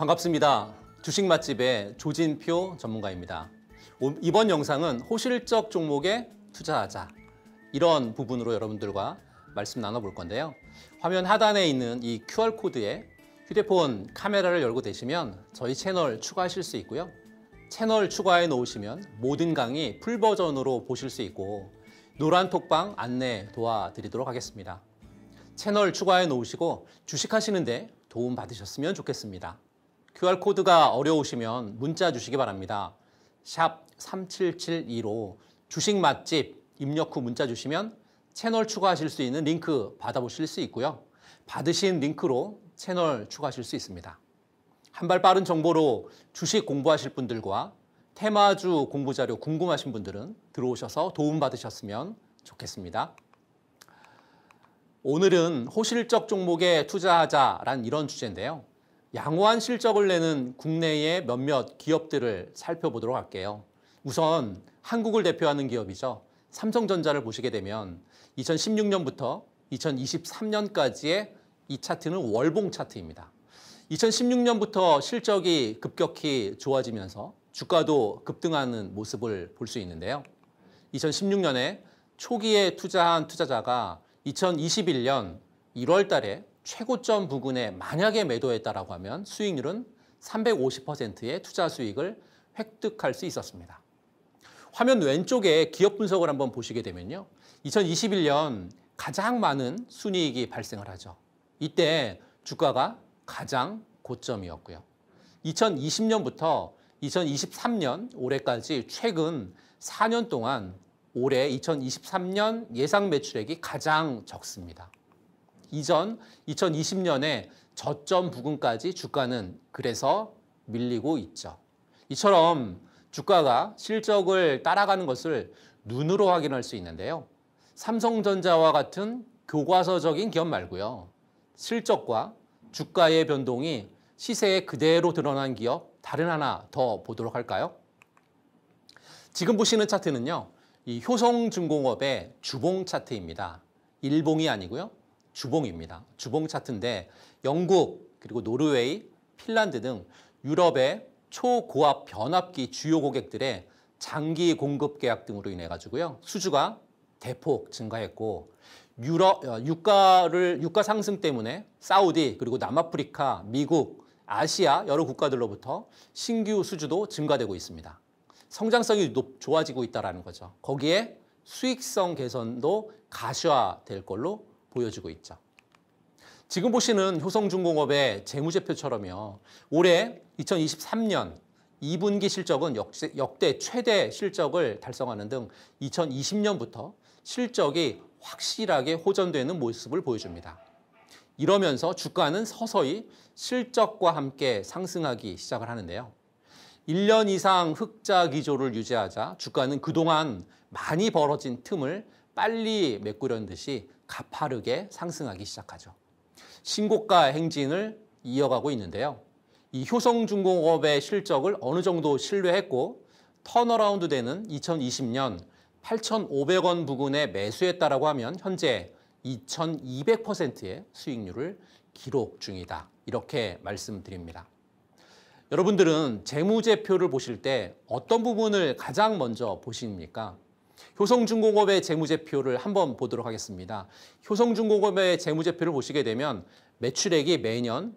반갑습니다. 주식 맛집의 조진표 전문가입니다. 이번 영상은 호실적 종목에 투자하자 이런 부분으로 여러분들과 말씀 나눠볼 건데요. 화면 하단에 있는 이 QR코드에 휴대폰 카메라를 열고 되시면 저희 채널 추가하실 수 있고요. 채널 추가해 놓으시면 모든 강의 풀버전으로 보실 수 있고 노란 톡방 안내 도와드리도록 하겠습니다. 채널 추가해 놓으시고 주식하시는데 도움 받으셨으면 좋겠습니다. QR코드가 어려우시면 문자 주시기 바랍니다. 샵 3772로 주식 맛집 입력 후 문자 주시면 채널 추가하실 수 있는 링크 받아보실 수 있고요. 받으신 링크로 채널 추가하실 수 있습니다. 한 발 빠른 정보로 주식 공부하실 분들과 테마주 공부자료 궁금하신 분들은 들어오셔서 도움받으셨으면 좋겠습니다. 오늘은 호실적 종목에 투자하자란 이런 주제인데요. 양호한 실적을 내는 국내의 몇몇 기업들을 살펴보도록 할게요. 우선 한국을 대표하는 기업이죠. 삼성전자를 보시게 되면 2016년부터 2023년까지의 이 차트는 월봉 차트입니다. 2016년부터 실적이 급격히 좋아지면서 주가도 급등하는 모습을 볼 수 있는데요. 2016년에 초기에 투자한 투자자가 2021년 1월 달에 최고점 부근에 만약에 매도했다라고 하면 수익률은 350%의 투자 수익을 획득할 수 있었습니다. 화면 왼쪽에 기업 분석을 한번 보시게 되면요. 2021년 가장 많은 순이익이 발생을 하죠. 이때 주가가 가장 고점이었고요. 2020년부터 2023년 올해까지 최근 4년 동안 올해 2023년 예상 매출액이 가장 적습니다. 이전 2020년에 저점 부근까지 주가는 그래서 밀리고 있죠. 이처럼 주가가 실적을 따라가는 것을 눈으로 확인할 수 있는데요. 삼성전자와 같은 교과서적인 기업 말고요. 실적과 주가의 변동이 시세에 그대로 드러난 기업 다른 하나 더 보도록 할까요? 지금 보시는 차트는요. 이 효성중공업의 주봉 차트입니다. 일봉이 아니고요. 주봉입니다. 주봉 차트인데 영국 그리고 노르웨이, 핀란드 등 유럽의 초고압 변압기 주요 고객들의 장기 공급 계약 등으로 인해 가지고요. 수주가 대폭 증가했고 유럽 어, 유가를 유가 상승 때문에 사우디 그리고 남아프리카, 미국, 아시아 여러 국가들로부터 신규 수주도 증가되고 있습니다. 성장성이 높, 좋아지고 있다라는 거죠. 거기에 수익성 개선도 가시화될 걸로 보여지고 있죠. 지금 보시는 효성중공업의 재무제표처럼요. 올해 2023년 2분기 실적은 역대 최대 실적을 달성하는 등 2020년부터 실적이 확실하게 호전되는 모습을 보여줍니다. 이러면서 주가는 서서히 실적과 함께 상승하기 시작을 하는데요. 1년 이상 흑자 기조를 유지하자 주가는 그동안 많이 벌어진 틈을 빨리 메꾸려는 듯이 가파르게 상승하기 시작하죠. 신고가 행진을 이어가고 있는데요. 이 효성중공업의 실적을 어느 정도 신뢰했고 턴어라운드 되는 2020년 8,500원 부근에 매수했다라고 하면 현재 2,200%의 수익률을 기록 중이다. 이렇게 말씀드립니다. 여러분들은 재무제표를 보실 때 어떤 부분을 가장 먼저 보십니까? 효성중공업의 재무제표를 한번 보도록 하겠습니다. 효성중공업의 재무제표를 보시게 되면 매출액이 매년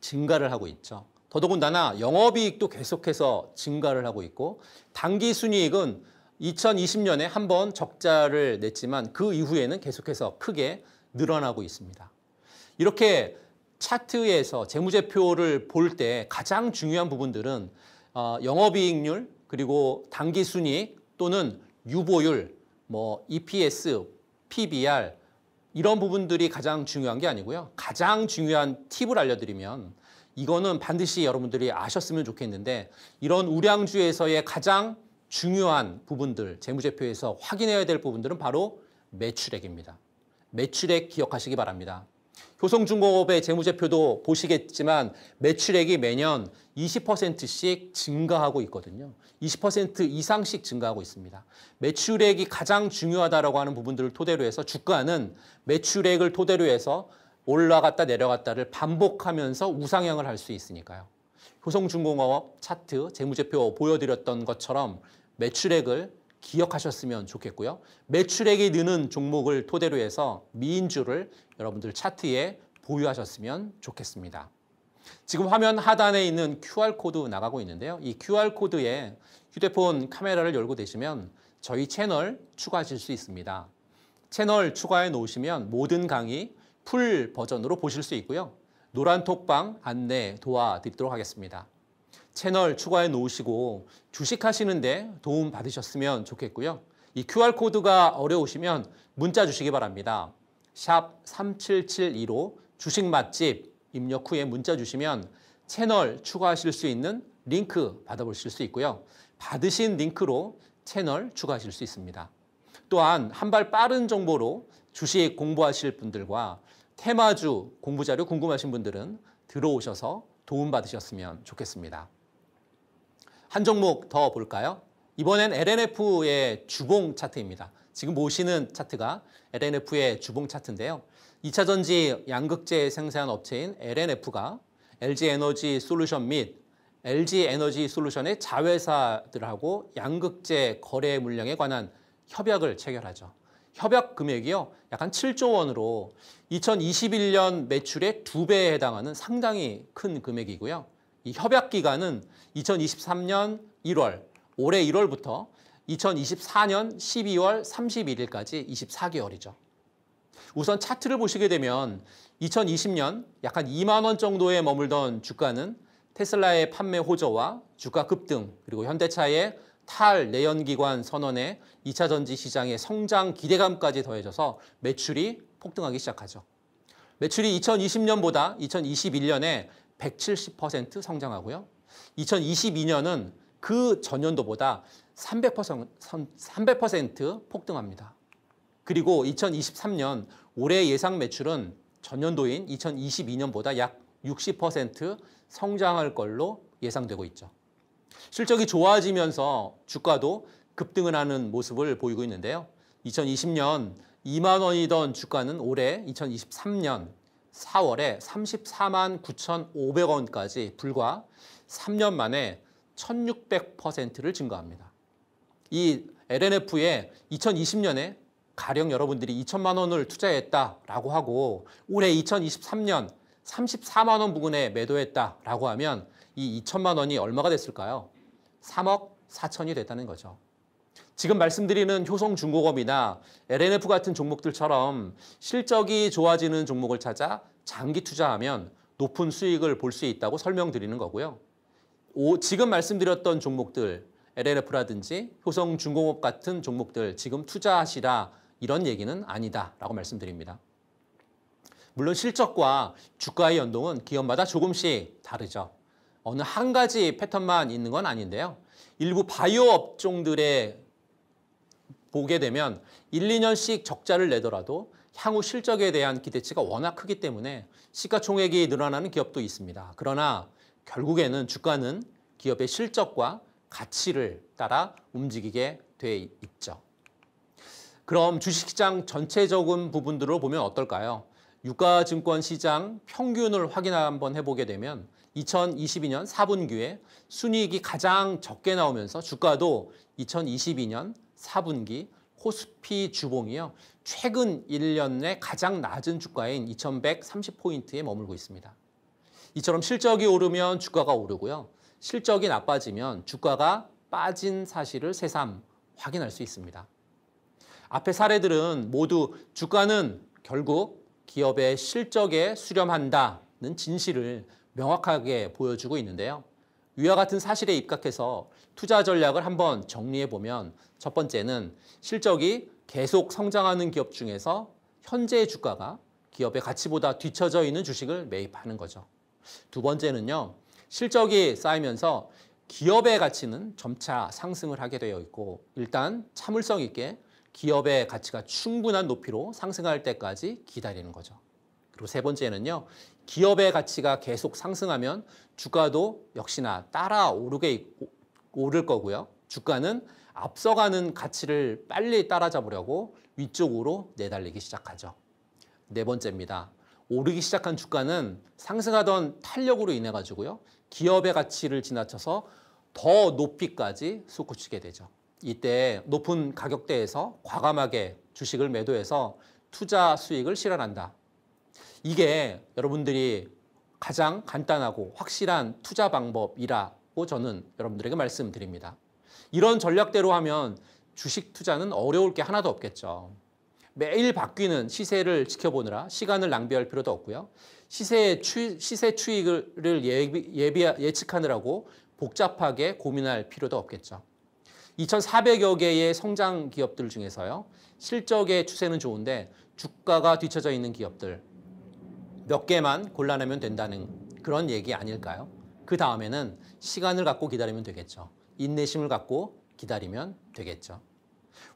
증가를 하고 있죠. 더더군다나 영업이익도 계속해서 증가를 하고 있고 당기순이익은 2020년에 한번 적자를 냈지만 그 이후에는 계속해서 크게 늘어나고 있습니다. 이렇게 차트에서 재무제표를 볼 때 가장 중요한 부분들은 어, 영업이익률 그리고 당기순이익 또는 유보율, 뭐 EPS, PBR 이런 부분들이 가장 중요한 게 아니고요. 가장 중요한 팁을 알려드리면 이거는 반드시 여러분들이 아셨으면 좋겠는데 이런 우량주에서의 가장 중요한 부분들 재무제표에서 확인해야 될 부분들은 바로 매출액입니다. 매출액 기억하시기 바랍니다. 조성중공업의 재무제표도 보시겠지만 매출액이 매년 20%씩 증가하고 있거든요. 20% 이상씩 증가하고 있습니다. 매출액이 가장 중요하다라고 하는 부분들을 토대로 해서 주가는 매출액을 토대로 해서 올라갔다 내려갔다를 반복하면서 우상향을 할 수 있으니까요. 효성중공업 차트 재무제표 보여드렸던 것처럼 매출액을 기억하셨으면 좋겠고요. 매출액이 느는 종목을 토대로 해서 미인주를 여러분들 차트에 보유하셨으면 좋겠습니다. 지금 화면 하단에 있는 QR코드 나가고 있는데요. 이 QR코드에 휴대폰 카메라를 열고 되시면 저희 채널 추가하실 수 있습니다. 채널 추가해 놓으시면 모든 강의 풀 버전으로 보실 수 있고요. 노란 톡방 안내 도와드리도록 하겠습니다. 채널 추가해 놓으시고 주식 하시는데 도움 받으셨으면 좋겠고요. 이 QR코드가 어려우시면 문자 주시기 바랍니다. 샵 3772로 주식 맛집 입력 후에 문자 주시면 채널 추가하실 수 있는 링크 받아보실 수 있고요. 받으신 링크로 채널 추가하실 수 있습니다. 또한 한발 빠른 정보로 주식 공부하실 분들과 테마주 공부자료 궁금하신 분들은 들어오셔서 도움받으셨으면 좋겠습니다. 한 종목 더 볼까요? 이번엔 LNF의 주봉 차트입니다. 지금 보시는 차트가 LNF의 주봉 차트인데요. 2차전지 양극재 생산 업체인 LNF가 LG에너지 솔루션 및 LG에너지 솔루션의 자회사들하고 양극재 거래 물량에 관한 협약을 체결하죠. 협약 금액이요. 약 한 7조 원으로 2021년 매출의 2배에 해당하는 상당히 큰 금액이고요. 이 협약 기간은 2023년 1월, 올해 1월부터 2024년 12월 31일까지 24개월이죠. 우선 차트를 보시게 되면 2020년 약 한 2만 원 정도에 머물던 주가는 테슬라의 판매 호조와 주가 급등 그리고 현대차의 탈 내연기관 선언에 2차 전지 시장의 성장 기대감까지 더해져서 매출이 폭등하기 시작하죠. 매출이 2020년보다 2021년에 170% 성장하고요. 2022년은 그 전년도보다 300%, 300% 폭등합니다. 그리고 2023년 올해 예상 매출은 전년도인 2022년보다 약 60% 성장할 걸로 예상되고 있죠. 실적이 좋아지면서 주가도 급등을 하는 모습을 보이고 있는데요. 2020년 2만 원이던 주가는 올해 2023년 4월에 34만 9,500원까지 불과 3년 만에 1,600%를 증가합니다. 이 LNF에 2020년에 가령 여러분들이 2천만 원을 투자했다라고 하고 올해 2023년 34만 원 부근에 매도했다라고 하면 이 2천만 원이 얼마가 됐을까요? 3억 4천이 됐다는 거죠. 지금 말씀드리는 효성중공업이나 LNF 같은 종목들처럼 실적이 좋아지는 종목을 찾아 장기 투자하면 높은 수익을 볼 수 있다고 설명드리는 거고요. 오, 지금 말씀드렸던 종목들, LNF라든지 효성중공업 같은 종목들 지금 투자하시라 이런 얘기는 아니다라고 말씀드립니다. 물론 실적과 주가의 연동은 기업마다 조금씩 다르죠. 어느 한 가지 패턴만 있는 건 아닌데요. 일부 바이오 업종들의 보게 되면 1, 2년씩 적자를 내더라도 향후 실적에 대한 기대치가 워낙 크기 때문에 시가총액이 늘어나는 기업도 있습니다. 그러나 결국에는 주가는 기업의 실적과 가치를 따라 움직이게 돼 있죠. 그럼 주식시장 전체적인 부분들을 보면 어떨까요? 유가증권 시장 평균을 확인 한번 해보게 되면 2022년 4분기에 순이익이 가장 적게 나오면서 주가도 2022년 4분기 코스피 주봉이요. 최근 1년 내 가장 낮은 주가인 2130포인트에 머물고 있습니다. 이처럼 실적이 오르면 주가가 오르고요. 실적이 나빠지면 주가가 빠진 사실을 새삼 확인할 수 있습니다. 앞에 사례들은 모두 주가는 결국 기업의 실적에 수렴한다는 진실을 명확하게 보여주고 있는데요. 위와 같은 사실에 입각해서 투자 전략을 한번 정리해 보면 첫 번째는 실적이 계속 성장하는 기업 중에서 현재의 주가가 기업의 가치보다 뒤처져 있는 주식을 매입하는 거죠. 두 번째는요. 실적이 쌓이면서 기업의 가치는 점차 상승을 하게 되어 있고 일단 참을성 있게 기업의 가치가 충분한 높이로 상승할 때까지 기다리는 거죠. 그리고 세 번째는요. 기업의 가치가 계속 상승하면 주가도 역시나 따라 오르게 오를 거고요. 주가는 앞서가는 가치를 빨리 따라잡으려고 위쪽으로 내달리기 시작하죠. 네 번째입니다. 오르기 시작한 주가는 상승하던 탄력으로 인해 가지고요. 기업의 가치를 지나쳐서 더 높이까지 솟구치게 되죠. 이때 높은 가격대에서 과감하게 주식을 매도해서 투자 수익을 실현한다. 이게 여러분들이 가장 간단하고 확실한 투자 방법이라 있고 저는 여러분들에게 말씀드립니다. 이런 전략대로 하면 주식 투자는 어려울 게 하나도 없겠죠. 매일 바뀌는 시세를 지켜보느라 시간을 낭비할 필요도 없고요. 시세, 추, 시세 추이를 예비, 예비, 예측하느라고 복잡하게 고민할 필요도 없겠죠. 2,400여 개의 성장 기업들 중에서요. 실적의 추세는 좋은데 주가가 뒤처져 있는 기업들 몇 개만 골라내면 된다는 그런 얘기 아닐까요? 그 다음에는 시간을 갖고 기다리면 되겠죠. 인내심을 갖고 기다리면 되겠죠.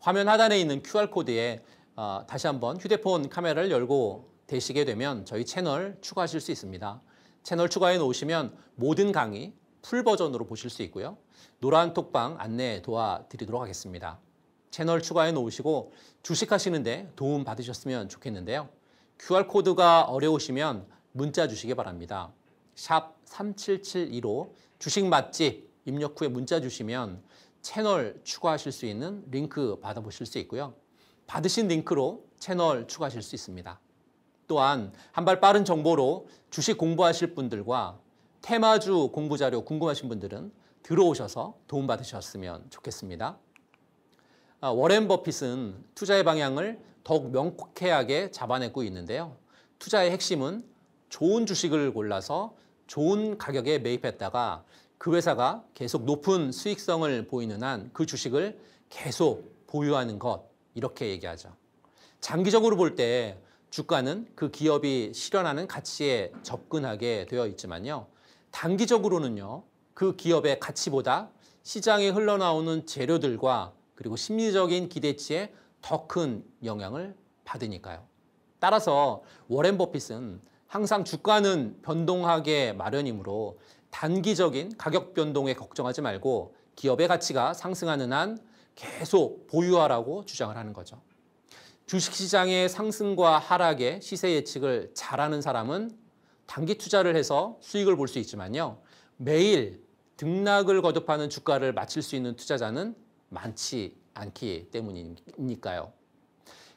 화면 하단에 있는 QR코드에 어, 다시 한번 휴대폰 카메라를 열고 되시게 되면 저희 채널 추가하실 수 있습니다. 채널 추가해 놓으시면 모든 강의 풀 버전으로 보실 수 있고요. 노란 톡방 안내 도와드리도록 하겠습니다. 채널 추가해 놓으시고 주식하시는데 도움 받으셨으면 좋겠는데요. QR코드가 어려우시면 문자 주시기 바랍니다. 샵 3772로 주식 맛집 입력 후에 문자 주시면 채널 추가하실 수 있는 링크 받아보실 수 있고요. 받으신 링크로 채널 추가하실 수 있습니다. 또한 한발 빠른 정보로 주식 공부하실 분들과 테마주 공부자료 궁금하신 분들은 들어오셔서 도움받으셨으면 좋겠습니다. 아, 워렌 버핏은 투자의 방향을 더욱 명쾌하게 잡아내고 있는데요. 투자의 핵심은 좋은 주식을 골라서 좋은 가격에 매입했다가 그 회사가 계속 높은 수익성을 보이는 한 그 주식을 계속 보유하는 것 이렇게 얘기하죠. 장기적으로 볼 때 주가는 그 기업이 실현하는 가치에 접근하게 되어 있지만요. 단기적으로는요. 그 기업의 가치보다 시장에 흘러나오는 재료들과 그리고 심리적인 기대치에 더 큰 영향을 받으니까요. 따라서 워렌 버핏은 항상 주가는 변동하게 마련이므로 단기적인 가격 변동에 걱정하지 말고 기업의 가치가 상승하는 한 계속 보유하라고 주장을 하는 거죠. 주식시장의 상승과 하락의 시세 예측을 잘하는 사람은 단기 투자를 해서 수익을 볼 수 있지만요. 매일 등락을 거듭하는 주가를 맞출 수 있는 투자자는 많지 않기 때문이니까요.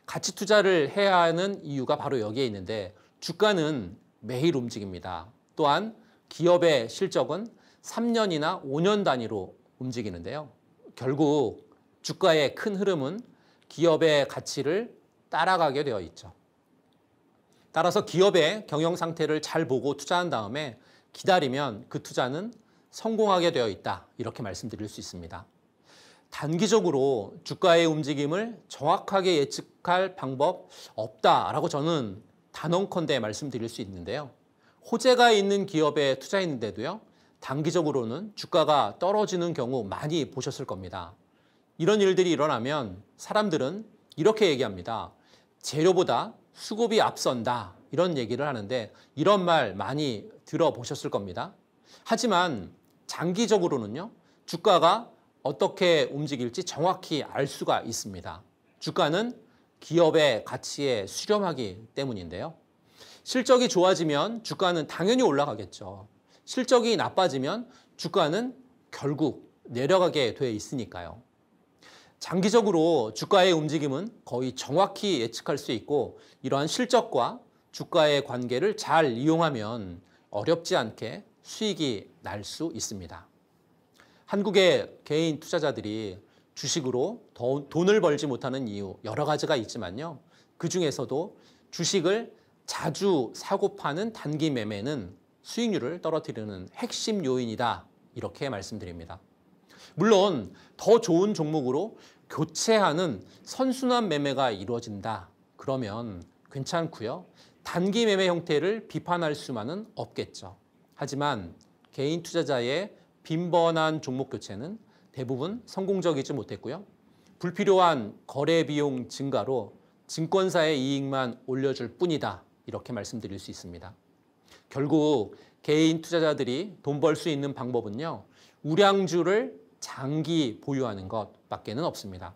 가치 투자를 해야 하는 이유가 바로 여기에 있는데 주가는 매일 움직입니다. 또한 기업의 실적은 3년이나 5년 단위로 움직이는데요. 결국 주가의 큰 흐름은 기업의 가치를 따라가게 되어 있죠. 따라서 기업의 경영 상태를 잘 보고 투자한 다음에 기다리면 그 투자는 성공하게 되어 있다. 이렇게 말씀드릴 수 있습니다. 단기적으로 주가의 움직임을 정확하게 예측할 방법 없다라고 저는 단언컨대 말씀드릴 수 있는데요. 호재가 있는 기업에 투자했는데도요. 단기적으로는 주가가 떨어지는 경우 많이 보셨을 겁니다. 이런 일들이 일어나면 사람들은 이렇게 얘기합니다. 재료보다 수급이 앞선다. 이런 얘기를 하는데 이런 말 많이 들어보셨을 겁니다. 하지만 장기적으로는요. 주가가 어떻게 움직일지 정확히 알 수가 있습니다. 주가는 기업의 가치에 수렴하기 때문인데요. 실적이 좋아지면 주가는 당연히 올라가겠죠. 실적이 나빠지면 주가는 결국 내려가게 돼 있으니까요. 장기적으로 주가의 움직임은 거의 정확히 예측할 수 있고 이러한 실적과 주가의 관계를 잘 이용하면 어렵지 않게 수익이 날 수 있습니다. 한국의 개인 투자자들이 주식으로 돈을 벌지 못하는 이유 여러 가지가 있지만요. 그 중에서도 주식을 자주 사고 파는 단기 매매는 수익률을 떨어뜨리는 핵심 요인이다. 이렇게 말씀드립니다. 물론 더 좋은 종목으로 교체하는 선순환 매매가 이루어진다. 그러면 괜찮고요. 단기 매매 형태를 비판할 수만은 없겠죠. 하지만 개인 투자자의 빈번한 종목 교체는 대부분 성공적이지 못했고요. 불필요한 거래 비용 증가로 증권사의 이익만 올려줄 뿐이다. 이렇게 말씀드릴 수 있습니다. 결국 개인 투자자들이 돈 벌 수 있는 방법은요. 우량주를 장기 보유하는 것밖에는 없습니다.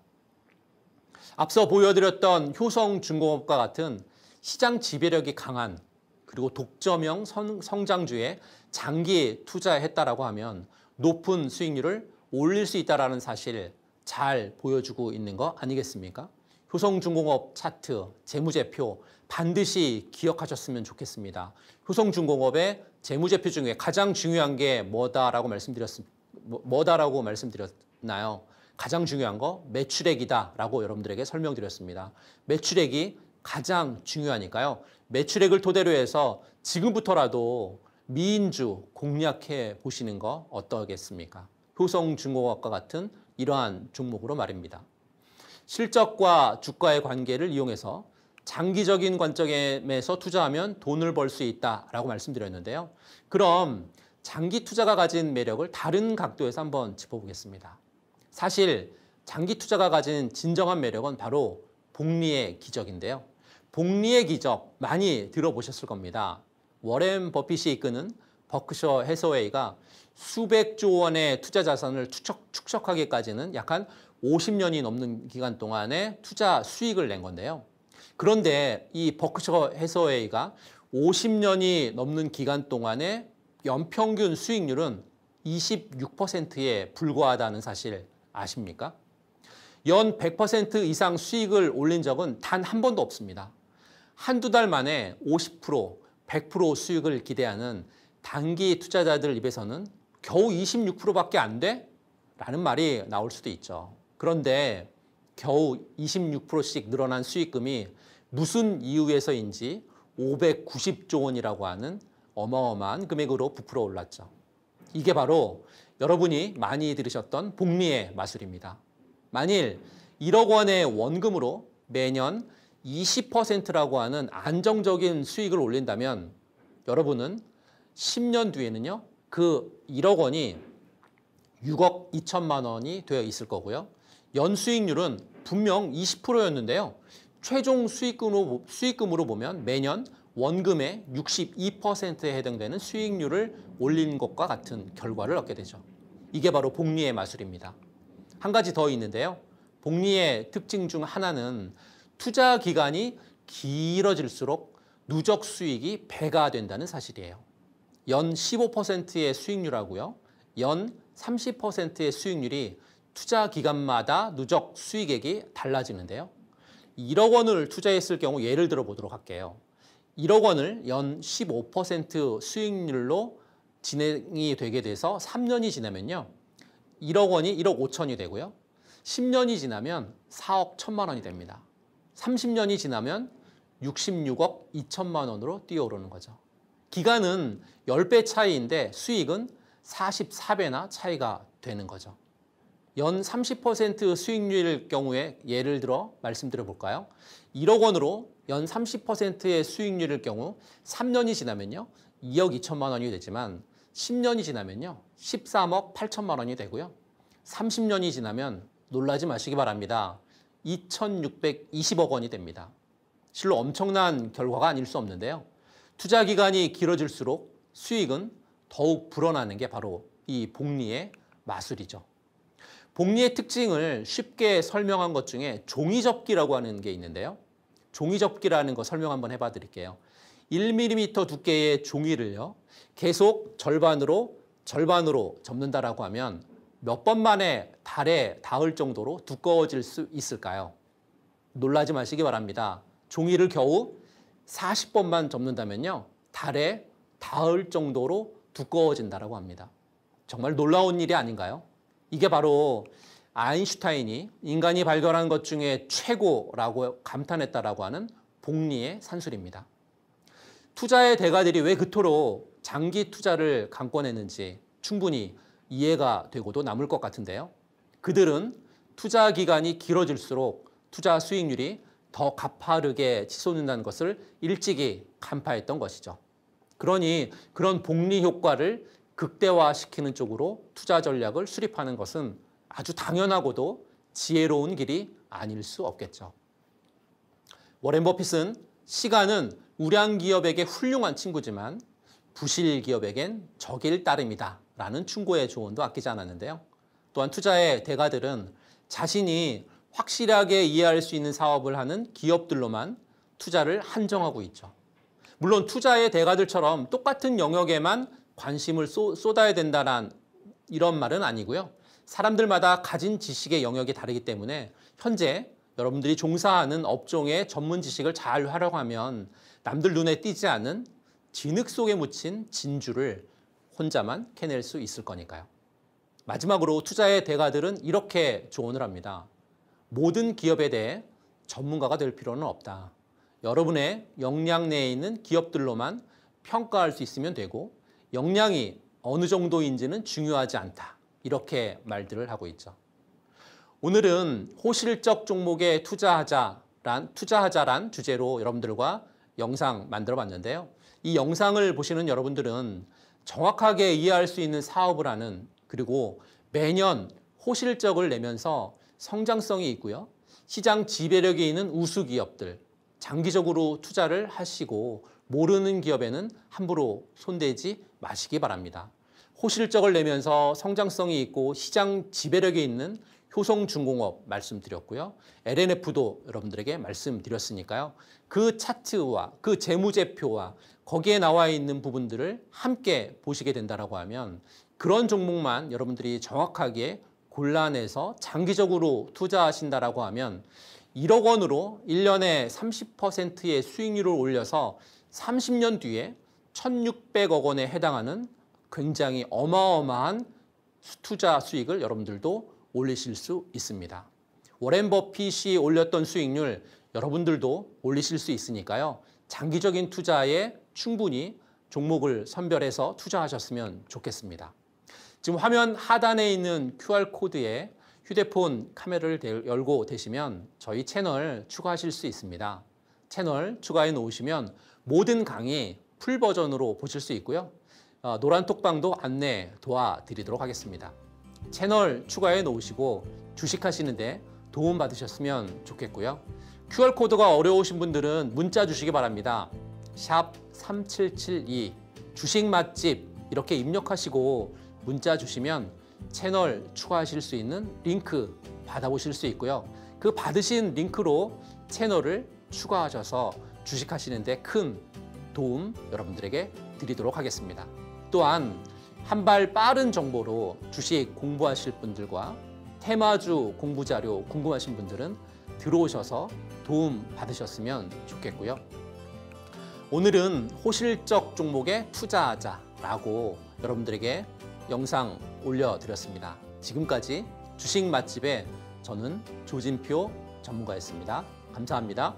앞서 보여드렸던 효성중공업과 같은 시장 지배력이 강한 그리고 독점형 성, 장주에 장기 투자했다라고 하면 높은 수익률을 올릴 수 있다는 사실 잘 보여주고 있는 거 아니겠습니까? 효성중공업 차트, 재무제표 반드시 기억하셨으면 좋겠습니다. 효성중공업의 재무제표 중에 가장 중요한 게 뭐다라고 말씀드렸 뭐, 뭐다라고 말씀드렸나요? 가장 중요한 거 매출액이다라고 여러분들에게 설명드렸습니다. 매출액이 가장 중요하니까요. 매출액을 토대로 해서 지금부터라도 미인주 공략해 보시는 거 어떠겠습니까? 효성중공업과 같은 이러한 종목으로 말입니다. 실적과 주가의 관계를 이용해서 장기적인 관점에서 투자하면 돈을 벌 수 있다라고 말씀드렸는데요. 그럼 장기 투자가 가진 매력을 다른 각도에서 한번 짚어보겠습니다. 사실 장기 투자가 가진 진정한 매력은 바로 복리의 기적인데요. 복리의 기적 많이 들어보셨을 겁니다. 워렌 버핏이 이끄는 버크셔 해서웨이가 수백조 원의 투자 자산을 투척, 축적하기까지는 약 한 50년이 넘는 기간 동안에 투자 수익을 낸 건데요. 그런데 이 버크셔 해서웨이가 50년이 넘는 기간 동안에 연평균 수익률은 26%에 불과하다는 사실 아십니까? 연 100% 이상 수익을 올린 적은 단 한 번도 없습니다. 한두 달 만에 50%, 100% 수익을 기대하는 단기 투자자들 입에서는 겨우 26%밖에 안 돼? 라는 말이 나올 수도 있죠. 그런데 겨우 26%씩 늘어난 수익금이 무슨 이유에서인지 590조 원이라고 하는 어마어마한 금액으로 부풀어 올랐죠. 이게 바로 여러분이 많이 들으셨던 복리의 마술입니다. 만일 1억 원의 원금으로 매년 20%라고 하는 안정적인 수익을 올린다면 여러분은 10년 뒤에는요. 그 1억 원이 6억 2천만 원이 되어 있을 거고요. 연 수익률은 분명 20%였는데요. 최종 수익금으로, 수익금으로 보면 매년 원금의 62%에 해당되는 수익률을 올린 것과 같은 결과를 얻게 되죠. 이게 바로 복리의 마술입니다. 한 가지 더 있는데요. 복리의 특징 중 하나는 투자 기간이 길어질수록 누적 수익이 배가 된다는 사실이에요. 연 15%의 수익률하고요. 연 30%의 수익률이 투자 기간마다 누적 수익액이 달라지는데요. 1억 원을 투자했을 경우 예를 들어 보도록 할게요. 1억 원을 연 15% 수익률로 진행이 되게 돼서 3년이 지나면요. 1억 원이 1억 5천이 되고요. 10년이 지나면 4억 1천만 원이 됩니다. 30년이 지나면 66억 2천만 원으로 뛰어오르는 거죠. 기간은 10배 차이인데 수익은 44배나 차이가 되는 거죠. 연 30% 수익률일 경우에 예를 들어 말씀드려 볼까요? 1억 원으로 연 30%의 수익률일 경우 3년이 지나면요. 2억 2천만 원이 되지만 10년이 지나면요. 13억 8천만 원이 되고요. 30년이 지나면 놀라지 마시기 바랍니다. 2,620억 원이 됩니다. 실로 엄청난 결과가 아닐 수 없는데요. 투자 기간이 길어질수록 수익은 더욱 불어나는 게 바로 이 복리의 마술이죠. 복리의 특징을 쉽게 설명한 것 중에 종이접기라고 하는 게 있는데요. 종이접기라는 거 설명 한번 해봐 드릴게요. 1mm 두께의 종이를요. 계속 절반으로 절반으로 접는다라고 하면 몇 번 만에 달에 닿을 정도로 두꺼워질 수 있을까요? 놀라지 마시기 바랍니다. 종이를 겨우 40번만 접는다면요. 달에 닿을 정도로 두꺼워진다라고 합니다. 정말 놀라운 일이 아닌가요? 이게 바로 아인슈타인이 인간이 발견한 것 중에 최고라고 감탄했다라고 하는 복리의 산술입니다. 투자의 대가들이 왜 그토록 장기 투자를 강권했는지 충분히 이해가 되고도 남을 것 같은데요. 그들은 투자 기간이 길어질수록 투자 수익률이 더 가파르게 치솟는다는 것을 일찍이 간파했던 것이죠. 그러니 그런 복리 효과를 극대화시키는 쪽으로 투자 전략을 수립하는 것은 아주 당연하고도 지혜로운 길이 아닐 수 없겠죠. 워렌 버핏은 시간은 우량 기업에게 훌륭한 친구지만 부실 기업에겐 적일 따름이다 라는 충고의 조언도 아끼지 않았는데요. 또한 투자의 대가들은 자신이 확실하게 이해할 수 있는 사업을 하는 기업들로만 투자를 한정하고 있죠. 물론 투자의 대가들처럼 똑같은 영역에만 관심을 쏟, 쏟아야 된다는 이런 말은 아니고요. 사람들마다 가진 지식의 영역이 다르기 때문에 현재 여러분들이 종사하는 업종의 전문 지식을 잘 활용하면 남들 눈에 띄지 않은 진흙 속에 묻힌 진주를 혼자만 캐낼 수 있을 거니까요. 마지막으로 투자의 대가들은 이렇게 조언을 합니다. 모든 기업에 대해 전문가가 될 필요는 없다. 여러분의 역량 내에 있는 기업들로만 평가할 수 있으면 되고 역량이 어느 정도인지는 중요하지 않다. 이렇게 말들을 하고 있죠. 오늘은 호실적 종목에 투자하자란 투자하자란 주제로 여러분들과 영상 만들어 봤는데요. 이 영상을 보시는 여러분들은 정확하게 이해할 수 있는 사업을 하는 그리고 매년 호실적을 내면서 성장성이 있고요. 시장 지배력이 있는 우수 기업들 장기적으로 투자를 하시고 모르는 기업에는 함부로 손대지 마시기 바랍니다. 호실적을 내면서 성장성이 있고 시장 지배력이 있는 효성중공업 말씀드렸고요. LNF도 여러분들에게 말씀드렸으니까요. 그 차트와 그 재무제표와 거기에 나와 있는 부분들을 함께 보시게 된다라고 하면 그런 종목만 여러분들이 정확하게 곤란해서 장기적으로 투자하신다라고 하면 1억 원으로 1년에 30%의 수익률을 올려서 30년 뒤에 1,600억 원에 해당하는 굉장히 어마어마한 투자 수익을 여러분들도 올리실 수 있습니다. 워렌 버핏이 올렸던 수익률 여러분들도 올리실 수 있으니까요. 장기적인 투자에 충분히 종목을 선별해서 투자하셨으면 좋겠습니다. 지금 화면 하단에 있는 QR코드에 휴대폰 카메라를 열고 되시면 저희 채널 추가하실 수 있습니다. 채널 추가해 놓으시면 모든 강의 풀 버전으로 보실 수 있고요. 어, 노란 톡방도 안내 도와드리도록 하겠습니다. 채널 추가해 놓으시고 주식하시는데 도움 받으셨으면 좋겠고요. QR코드가 어려우신 분들은 문자 주시기 바랍니다. 샵 3772 주식 맛집 이렇게 입력하시고 문자 주시면 채널 추가하실 수 있는 링크 받아보실 수 있고요. 그 받으신 링크로 채널을 추가하셔서 주식하시는데 큰 도움 여러분들에게 드리도록 하겠습니다. 또한 한 발 빠른 정보로 주식 공부하실 분들과 테마주 공부 자료 궁금하신 분들은 들어오셔서 도움 받으셨으면 좋겠고요. 오늘은 호실적 종목에 투자하자라고 여러분들에게 영상 올려드렸습니다. 지금까지 주식 맛집의 저는 조진표 전문가였습니다. 감사합니다.